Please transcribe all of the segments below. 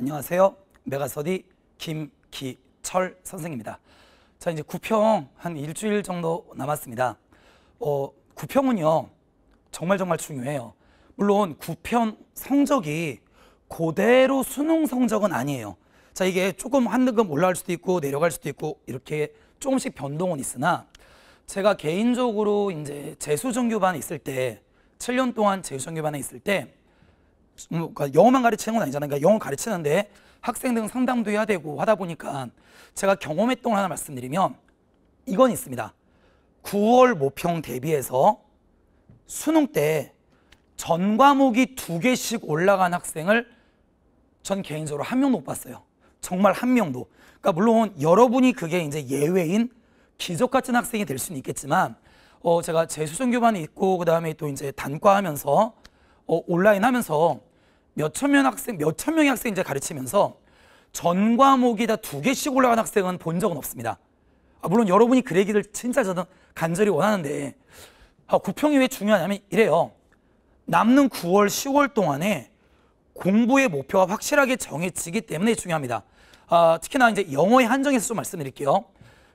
안녕하세요. 메가서디 김기철 선생입니다. 자, 이제 구평 한 일주일 정도 남았습니다. 어, 구평은요, 정말 정말 중요해요. 물론 구평 성적이 고대로 수능 성적은 아니에요. 자, 이게 조금 한등급 올라갈 수도 있고 내려갈 수도 있고 이렇게 조금씩 변동은 있으나 제가 개인적으로 이제 재수정규반에 있을 때 7년 동안 재수정규반에 있을 때 음, 그러니까 영어만 가르치는 건 아니잖아요. 그러니까 영어 가르치는데 학생 들은 상담도 해야 되고 하다 보니까 제가 경험했던 걸 하나 말씀드리면 이건 있습니다. 9월 모평 대비해서 수능 때 전 과목이 두 개씩 올라간 학생을 전 개인적으로 한 명도 못 봤어요. 정말 한 명도. 그러니까 물론 여러분이 그게 이제 예외인 기적 같은 학생이 될 수는 있겠지만 어 제가 재수생 교반이 있고 그다음에 또 이제 단과 하면서 어 온라인 하면서 몇천 명 학생, 몇천 명의 학생 이제 가르치면서 전 과목이 다 두 개씩 올라간 학생은 본 적은 없습니다. 아, 물론 여러분이 그 얘기를 진짜 저는 간절히 원하는데 아, 구평이 왜 중요하냐면 이래요. 남는 9월, 10월 동안에 공부의 목표가 확실하게 정해지기 때문에 중요합니다. 아, 특히나 이제 영어의 한정에서 좀 말씀드릴게요.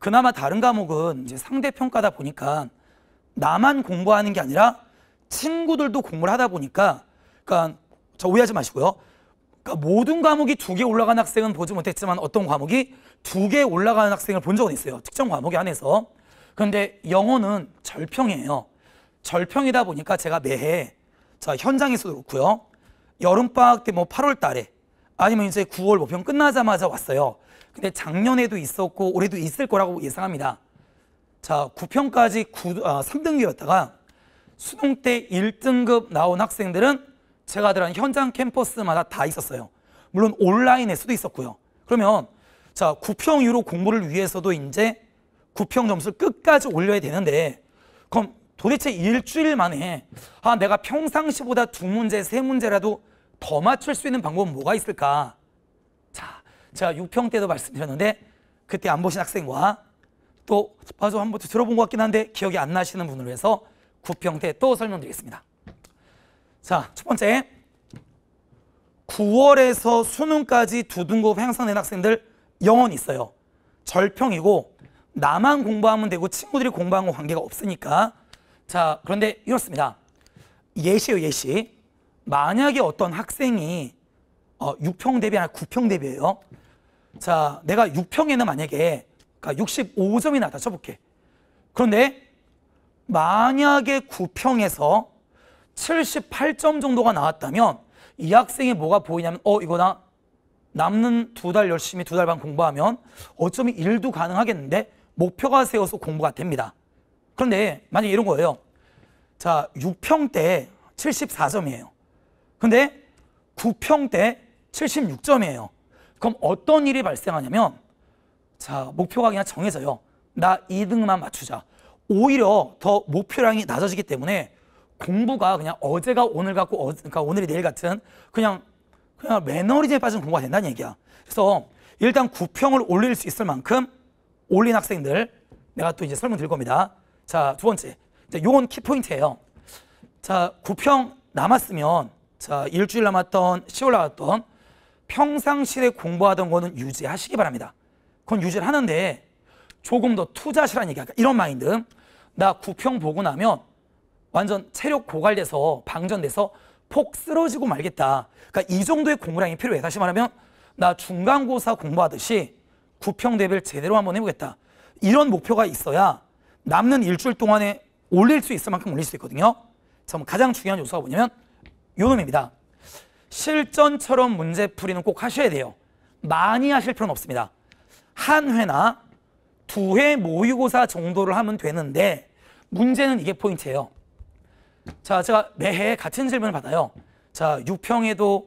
그나마 다른 과목은 이제 상대평가다 보니까 나만 공부하는 게 아니라 친구들도 공부를 하다 보니까 그러니까 자, 오해하지 마시고요. 그러니까 모든 과목이 두 개 올라간 학생은 보지 못했지만 어떤 과목이 두 개올라간 학생을 본 적은 있어요. 특정 과목에 한해서. 그런데 영어는 절평이에요. 절평이다 보니까 제가 매해 자, 현장에서도 그렇고요. 여름방학 때 뭐 8월 달에 아니면 이제 9월 모평 끝나자마자 왔어요. 근데 작년에도 있었고 올해도 있을 거라고 예상합니다. 자, 9평까지 9, 아, 3등급이었다가 수능 때 1등급 나온 학생들은 제가 들은 현장 캠퍼스마다 다 있었어요. 물론 온라인에 수도 있었고요. 그러면 자 구평유로 공부를 위해서도 이제 구평 점수를 끝까지 올려야 되는데 그럼 도대체 일주일 만에 아 내가 평상시보다 두 문제 세 문제라도 더 맞출 수 있는 방법은 뭐가 있을까? 자 제가 6평 때도 말씀드렸는데 그때 안 보신 학생과 또 봐서 한번 들어본 것 같긴 한데 기억이 안 나시는 분으로 해서 9평 때 또 설명드리겠습니다. 자, 첫 번째. 9월에서 수능까지 두 등급 향상된 학생들 영원 있어요. 절평이고 나만 공부하면 되고 친구들이 공부한 거 관계가 없으니까 자 그런데 이렇습니다. 예시요 예시. 만약에 어떤 학생이 어, 6평 대비 아니라 9평 대비예요. 자 내가 6평에는 만약에 그러니까 65점이 나다 쳐볼게. 그런데 만약에 9평에서 78점 정도가 나왔다면 이 학생이 뭐가 보이냐면 어 이거 나 남는 두 달 열심히 두 달 반 공부하면 어쩌면 일도 가능하겠는데 목표가 세워서 공부가 됩니다. 그런데 만약에 이런 거예요. 자 6평 때 74점이에요. 근데 9평 때 76점이에요. 그럼 어떤 일이 발생하냐면 자 목표가 그냥 정해져요. 나 2등만 맞추자. 오히려 더 목표량이 낮아지기 때문에 공부가 그냥 어제가 오늘 같고 어, 그러니까 오늘이 내일 같은 그냥 그냥 매너리즘에 빠진 공부가 된다는 얘기야. 그래서 일단 구평을 올릴 수 있을 만큼 올린 학생들 내가 또 이제 설명 드릴 겁니다. 자, 두 번째. 이 요건 키포인트예요. 자, 구평 남았으면 자, 일주일 남았던 10월 남았던 평상시에 공부하던 거는 유지하시기 바랍니다. 그건 유지를 하는데 조금 더 투자시라는 얘기야. 그러니까 이런 마인드. 나 구평 보고 나면 완전 체력 고갈돼서 방전돼서 폭 쓰러지고 말겠다. 그러니까 이 정도의 공부량이 필요해. 다시 말하면 나 중간고사 공부하듯이 구평 대별 제대로 한번 해보겠다. 이런 목표가 있어야 남는 일주일 동안에 올릴 수 있을 만큼 올릴 수 있거든요. 자, 가장 중요한 요소가 뭐냐면 요놈입니다. 실전처럼 문제 풀이는 꼭 하셔야 돼요. 많이 하실 필요는 없습니다. 한 회나 두 회 모의고사 정도를 하면 되는데 문제는 이게 포인트예요. 자, 제가 매해 같은 질문을 받아요. 자, 6평에도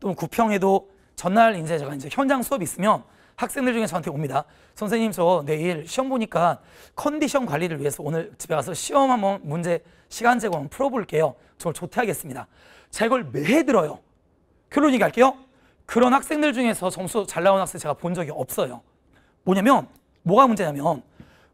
또는 9평에도 전날 이제 제가 이제 현장 수업이 있으면 학생들 중에 저한테 옵니다. 선생님 저 내일 시험 보니까 컨디션 관리를 위해서 오늘 집에 가서 시험 한번 문제 시간 제공 한번 풀어볼게요. 저걸 조퇴하겠습니다. 제걸 매해 들어요. 결론이 갈게요. 그런 학생들 중에서 점수 잘 나온 학생 제가 본 적이 없어요. 뭐냐면 뭐가 문제냐면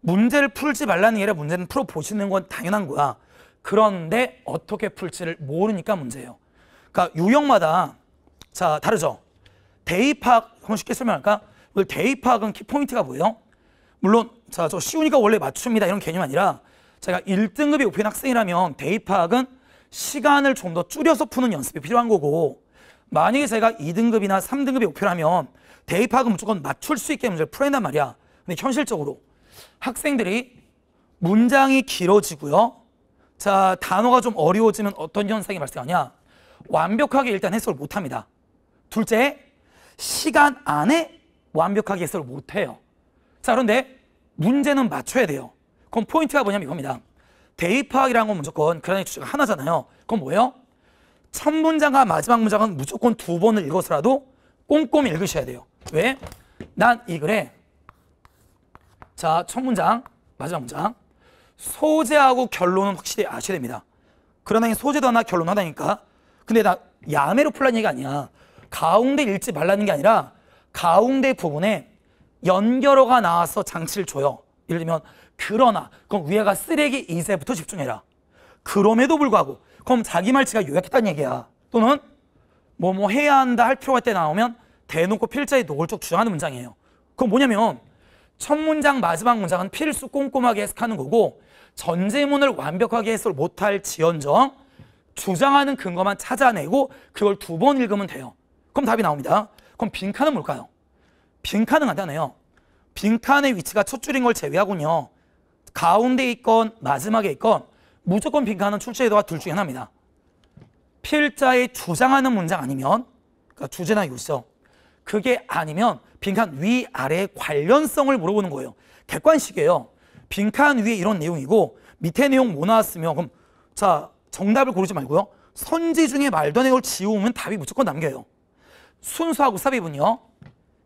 문제를 풀지 말라는 게 아니라 문제는 풀어보시는 건 당연한 거야. 그런데 어떻게 풀지를 모르니까 문제예요. 그러니까 유형마다 자 다르죠. 대입학 한번 쉽게 설명할까? 오늘 뭐 대입학은 키포인트가 뭐예요? 물론 자저 쉬우니까 원래 맞춥니다 이런 개념 아니라 제가 1등급이 높은 학생이라면 대입학은 시간을 좀 더 줄여서 푸는 연습이 필요한 거고 만약에 제가 2등급이나 3등급이 목표라면 대입학은 무조건 맞출 수 있게 문제를 풀어야 단 말이야. 근데 현실적으로 학생들이 문장이 길어지고요. 자, 단어가 좀어려워지는 어떤 현상이 발생하냐? 완벽하게 일단 해석을 못 합니다. 둘째, 시간 안에 완벽하게 해석을 못 해요. 자, 그런데 문제는 맞춰야 돼요. 그럼 포인트가 뭐냐면 이겁니다. 대입 파악이라는 건 무조건 그란의 주제가 하나잖아요. 그건 뭐예요? 첫 문장과 마지막 문장은 무조건 두 번을 읽어서라도 꼼꼼히 읽으셔야 돼요. 왜? 난 이 글에 자, 첫 문장, 마지막 문장 소재하고 결론은 확실히 아셔야 됩니다. 그러나 소재도 하나 결론 하나니까. 근데 나 야매로 풀라는 얘기가 아니야. 가운데 읽지 말라는 게 아니라 가운데 부분에 연결어가 나와서 장치를 줘요. 예를 들면 그러나 그럼 위에가 쓰레기 이세부터 집중해라. 그럼에도 불구하고 그럼 자기 말치가 요약했다는 얘기야. 또는 뭐뭐 뭐 해야 한다 할 필요가 때 나오면 대놓고 필자에 노골적 주장하는 문장이에요. 그건 뭐냐면 첫 문장 마지막 문장은 필수 꼼꼼하게 해석하는 거고 전제문을 완벽하게 해석을 못할 지연정 주장하는 근거만 찾아내고 그걸 두 번 읽으면 돼요. 그럼 답이 나옵니다. 그럼 빈칸은 뭘까요? 빈칸은 간단해요. 빈칸의 위치가 첫 줄인 걸 제외하군요. 가운데 있건 마지막에 있건 무조건 빈칸은 출제도가 둘 중에 하나입니다. 필자의 주장하는 문장 아니면 그러니까 주제나 요소 그게 아니면 빈칸 위아래 관련성을 물어보는 거예요. 객관식이에요. 빈칸 위에 이런 내용이고 밑에 내용 뭐나왔으며 그럼 자 정답을 고르지 말고요. 선지 중에 말던 내용을 지우면 답이 무조건 남겨요. 순수하고 삽입은요.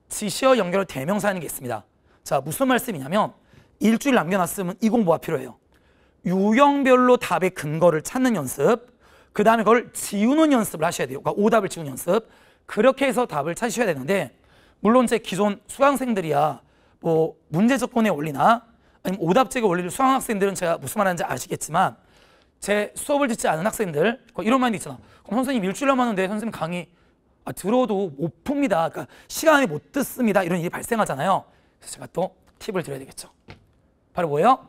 지시어 연결 대명사 하는 게 있습니다. 자 무슨 말씀이냐면 일주일 남겨놨으면 이 공부가 필요해요. 유형별로 답의 근거를 찾는 연습 그 다음에 그걸 지우는 연습을 하셔야 돼요. 그러니까 오답을 지우는 연습 그렇게 해서 답을 찾으셔야 되는데 물론 제 기존 수강생들이야 뭐 문제 접근의 원리나 아니오답제가 원리를 수학 학생들은 제가 무슨 말하는지 아시겠지만 제 수업을 듣지 않은 학생들 뭐 이런 말이 있잖아. 그럼 선생님 일주일만 하는데 선생님 강의 아, 들어도 못 풉니다. 그러니까 시간이 못 듣습니다. 이런 일이 발생하잖아요. 그래서 제가 또 팁을 드려야 되겠죠. 바로 뭐예요?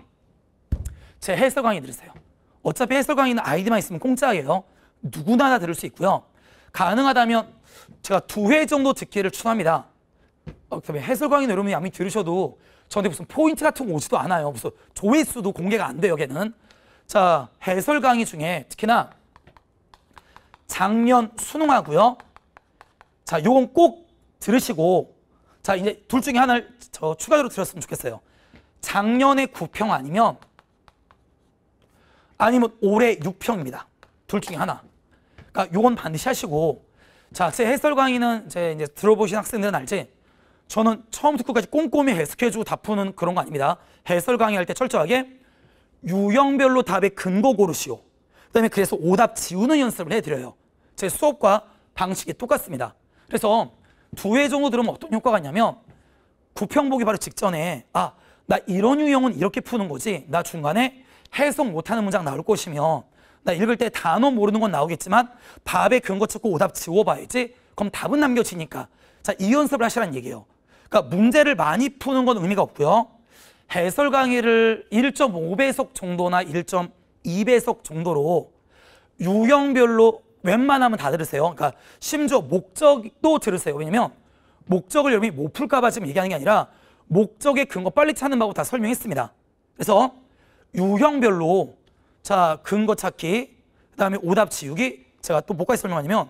제 해설 강의 들으세요. 어차피 해설 강의는 아이디만 있으면 공짜예요. 누구나 다 들을 수 있고요. 가능하다면 제가 두 회 정도 듣기를 추천합니다. 어, 해설 강의 여러분이 아무리 들으셔도 저한테 무슨 포인트 같은 거 오지도 않아요. 무슨 조회수도 공개가 안 돼요, 걔는. 자, 해설 강의 중에 특히나 작년 수능하고요. 자, 요건 꼭 들으시고 자, 이제 둘 중에 하나를 저 추가적으로 들었으면 좋겠어요. 작년의 9평 아니면 아니면 올해 6평입니다. 둘 중에 하나. 그러니까 요건 반드시 하시고 자, 제 해설 강의는 이제, 이제 들어보신 학생들은 알지? 저는 처음부터 끝까지 꼼꼼히 해석해주고 다 푸는 그런 거 아닙니다. 해설 강의할 때 철저하게 유형별로 답의 근거 고르시오. 그다음에 그래서 오답 지우는 연습을 해드려요. 제 수업과 방식이 똑같습니다. 그래서 두회 정도 들으면 어떤 효과가 있냐면 부평 보기 바로 직전에 아, 나 이런 유형은 이렇게 푸는 거지. 나 중간에 해석 못하는 문장 나올 것이며 나 읽을 때 단어 모르는 건 나오겠지만 답의 근거 찾고 오답 지워봐야지. 그럼 답은 남겨지니까. 자, 이 연습을 하시라는 얘기예요. 그러니까 문제를 많이 푸는 건 의미가 없고요. 해설 강의를 1.5배속 정도나 1.2배속 정도로 유형별로 웬만하면 다 들으세요. 그러니까 심지어 목적도 들으세요. 왜냐면 목적을 여러분이 못 풀까 봐 지금 얘기하는 게 아니라 목적의 근거 빨리 찾는 방법 다 설명했습니다. 그래서 유형별로 자 근거 찾기, 그다음에 오답 지우기 제가 또 뭐까지 설명하냐면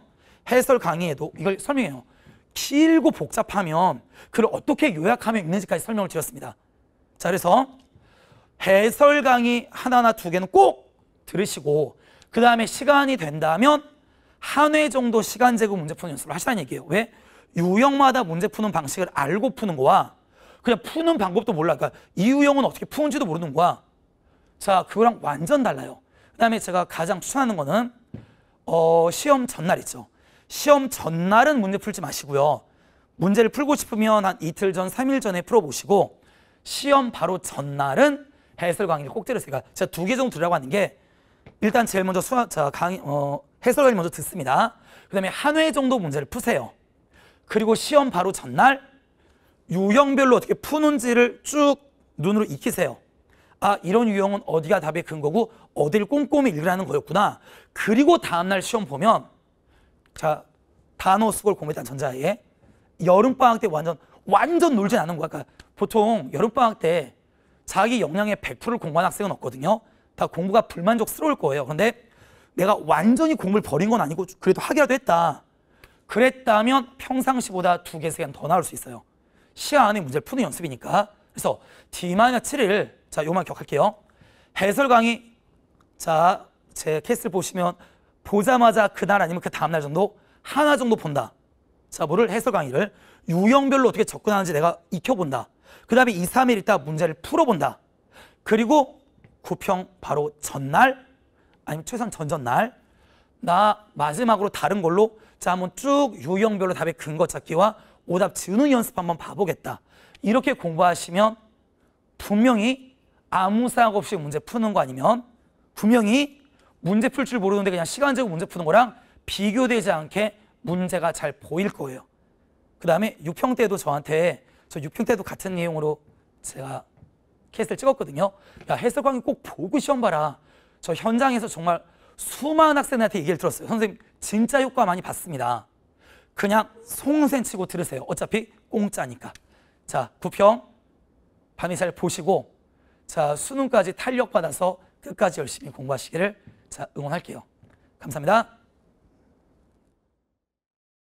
해설 강의에도 이걸 설명해요. 길고 복잡하면 그를 어떻게 요약하면있는지까지 설명을 드렸습니다. 자, 그래서 해설 강의 하나나 두 개는 꼭 들으시고 그 다음에 시간이 된다면 한 회 정도 시간 제고 문제 푸는 연습을 하시라는 얘기예요. 왜? 유형마다 문제 푸는 방식을 알고 푸는 거와 그냥 푸는 방법도 몰라. 그러니까 이 유형은 어떻게 푸는지도 모르는 거야. 자, 그거랑 완전 달라요. 그 다음에 제가 가장 추천하는 거는 어, 시험 전날 있죠. 시험 전날은 문제 풀지 마시고요. 문제를 풀고 싶으면 한 이틀 전, 삼일 전에 풀어보시고 시험 바로 전날은 해설 강의를 꼭 들으세요. 니까 제가 두 개 정도 들으라고 하는 게 일단 제일 먼저 수학, 자, 강의, 어, 해설 강의를 먼저 듣습니다. 그 다음에 한 회 정도 문제를 푸세요. 그리고 시험 바로 전날 유형별로 어떻게 푸는지를 쭉 눈으로 익히세요. 아 이런 유형은 어디가 답의 근거고 어디를 꼼꼼히 읽으라는 거였구나. 그리고 다음날 시험 보면 자, 다노스골 공매단 전자에 여름방학 때 완전 완전 놀지 않은 거야. 그러니까 보통 여름방학 때 자기 역량의 100%를 공부한 학생은 없거든요. 다 공부가 불만족스러울 거예요. 그런데 내가 완전히 공부를 버린 건 아니고 그래도 하기라도 했다. 그랬다면 평상시보다 두 개, 세 개는 더 나올 수 있어요. 시야 안에 문제를 푸는 연습이니까. 그래서 D-7을 자, 요만 기억할게요. 해설 강의 자, 제 케이스를 보시면 보자마자 그날 아니면 그 다음날 정도 하나 정도 본다. 자, 뭐를 해설 강의를 유형별로 어떻게 접근하는지 내가 익혀본다. 그 다음에 2, 3일 있다 문제를 풀어본다. 그리고 구평 바로 전날 아니면 최소한 전전날 나 마지막으로 다른 걸로 자 한번 쭉 유형별로 답의 근거 찾기와 오답 지우는 연습 한번 봐보겠다. 이렇게 공부하시면 분명히 아무 생각 없이 문제 푸는 거 아니면 분명히 문제 풀 줄 모르는데 그냥 시간 제고 문제 푸는 거랑 비교되지 않게 문제가 잘 보일 거예요. 그 다음에 유평 때도 저한테 저 유평 때도 같은 내용으로 제가 캐스트를 찍었거든요. 야 해설 강의 꼭 보고 시험 봐라. 저 현장에서 정말 수많은 학생들한테 얘기를 들었어요. 선생님 진짜 효과 많이 봤습니다. 그냥 송생 치고 들으세요. 어차피 공짜니까. 자, 구평 밤에 잘 보시고 자, 수능까지 탄력받아서 끝까지 열심히 공부하시기를 자, 응원할게요. 감사합니다.